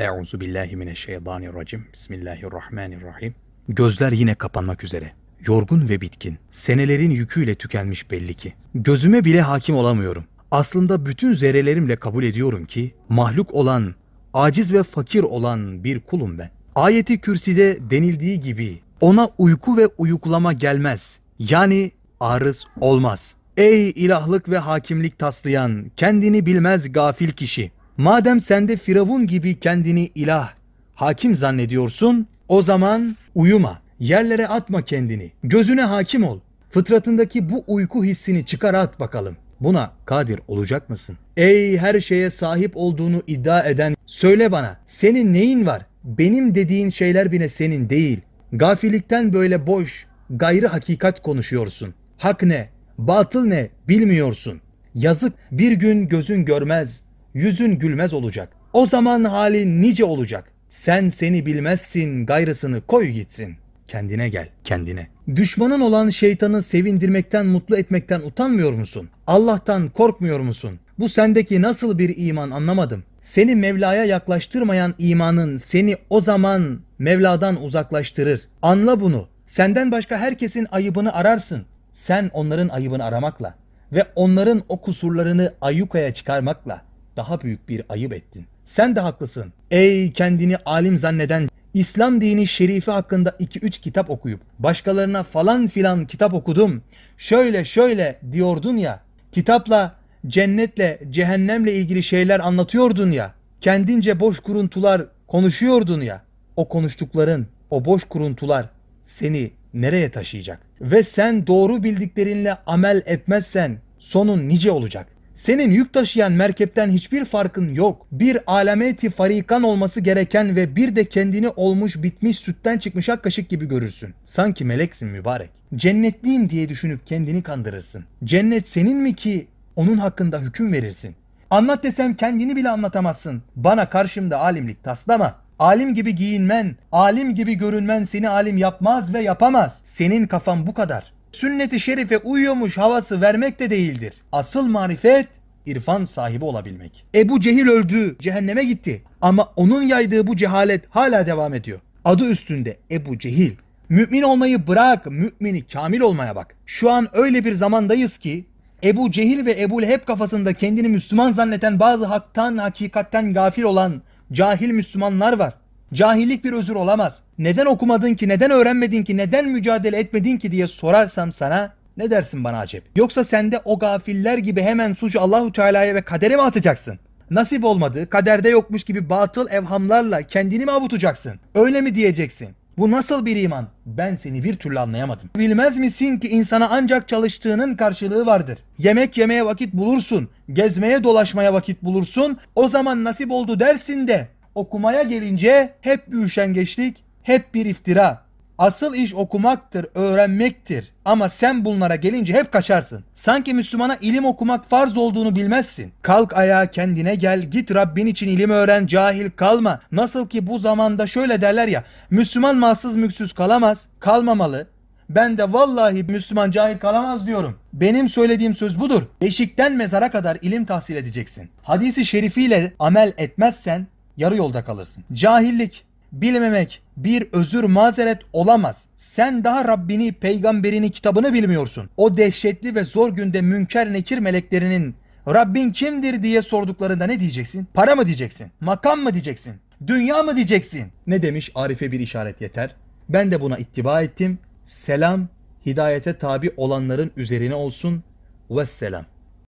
Euzu billahi mineşşeytanirracim. Bismillahirrahmanirrahim. Gözler yine kapanmak üzere. Yorgun ve bitkin. Senelerin yüküyle tükenmiş belli ki. Gözüme bile hakim olamıyorum. Aslında bütün zerrelerimle kabul ediyorum ki mahluk olan, aciz ve fakir olan bir kulum ben. Ayeti kürside denildiği gibi ona uyku ve uyuklama gelmez. Yani arız olmaz. Ey ilahlık ve hakimlik taslayan, kendini bilmez gafil kişi. Madem sen de Firavun gibi kendini ilah, hakim zannediyorsun, o zaman uyuma, yerlere atma kendini, gözüne hakim ol. Fıtratındaki bu uyku hissini çıkar at bakalım. Buna kadir olacak mısın? Ey her şeye sahip olduğunu iddia eden, söyle bana senin neyin var? Benim dediğin şeyler bile senin değil. Gafilikten böyle boş, gayrı hakikat konuşuyorsun. Hak ne, batıl ne bilmiyorsun. Yazık bir gün gözün görmez, yüzün gülmez olacak. O zaman hali nice olacak. Sen seni bilmezsin gayrısını koy gitsin. Kendine gel, kendine. Düşmanın olan şeytanı sevindirmekten, mutlu etmekten utanmıyor musun? Allah'tan korkmuyor musun? Bu sendeki nasıl bir iman anlamadım. Seni Mevla'ya yaklaştırmayan imanın seni o zaman Mevla'dan uzaklaştırır. Anla bunu. Senden başka herkesin ayıbını ararsın. Sen onların ayıbını aramakla ve onların o kusurlarını ayyukaya çıkarmakla daha büyük bir ayıp ettin. Sen de haklısın. Ey kendini alim zanneden İslam dini şerifi hakkında 2-3 kitap okuyup başkalarına falan filan kitap okudum. Şöyle şöyle diyordun ya. Kitapla cennetle cehennemle ilgili şeyler anlatıyordun ya. Kendince boş kuruntular konuşuyordun ya. O konuştukların, o boş kuruntular seni nereye taşıyacak? Ve sen doğru bildiklerinle amel etmezsen sonun nice olacak? Senin yük taşıyan merkepten hiçbir farkın yok. Bir alameti farikan olması gereken ve bir de kendini olmuş bitmiş sütten çıkmış ak kaşık gibi görürsün. Sanki meleksin mübarek. Cennetliyim diye düşünüp kendini kandırırsın. Cennet senin mi ki onun hakkında hüküm verirsin? Anlat desem kendini bile anlatamazsın. Bana karşımda alimlik taslama. Alim gibi giyinmen, alim gibi görünmen seni alim yapmaz ve yapamaz. Senin kafan bu kadar. Sünneti şerife uyuyormuş havası vermek de değildir. Asıl marifet irfan sahibi olabilmek. Ebu Cehil öldü, cehenneme gitti ama onun yaydığı bu cehalet hala devam ediyor. Adı üstünde Ebu Cehil. Mümin olmayı bırak, mümini kamil olmaya bak. Şu an öyle bir zamandayız ki Ebu Cehil ve Ebu Leheb kafasında kendini Müslüman zanneten bazı haktan, hakikatten gafil olan cahil Müslümanlar var. Cahillik bir özür olamaz. Neden okumadın ki, neden öğrenmedin ki, neden mücadele etmedin ki diye sorarsam sana ne dersin bana acep? Yoksa sen de o gafiller gibi hemen suçu Allahu Teala'ya ve kadere mi atacaksın? Nasip olmadı, kaderde yokmuş gibi batıl evhamlarla kendini mi avutacaksın? Öyle mi diyeceksin? Bu nasıl bir iman? Ben seni bir türlü anlayamadım. Bilmez misin ki insana ancak çalıştığının karşılığı vardır. Yemek yemeye vakit bulursun, gezmeye dolaşmaya vakit bulursun, o zaman nasip oldu dersin de okumaya gelince hep bir üşengeçlik, hep bir iftira. Asıl iş okumaktır, öğrenmektir. Ama sen bunlara gelince hep kaçarsın. Sanki Müslümana ilim okumak farz olduğunu bilmezsin. Kalk ayağa kendine gel, git Rabbin için ilim öğren, cahil kalma. Nasıl ki bu zamanda şöyle derler ya, Müslüman malsız müksüz kalamaz, kalmamalı. Ben de vallahi Müslüman cahil kalamaz diyorum. Benim söylediğim söz budur. Beşikten mezara kadar ilim tahsil edeceksin. Hadisi şerifiyle amel etmezsen yarı yolda kalırsın. Cahillik, bilmemek, bir özür mazeret olamaz. Sen daha Rabbini, peygamberini, kitabını bilmiyorsun. O dehşetli ve zor günde münker nekir meleklerinin Rabbin kimdir diye sorduklarında ne diyeceksin? Para mı diyeceksin? Makam mı diyeceksin? Dünya mı diyeceksin? Ne demiş Arif'e bir işaret yeter. Ben de buna ittiba ettim. Selam hidayete tabi olanların üzerine olsun. Vesselam.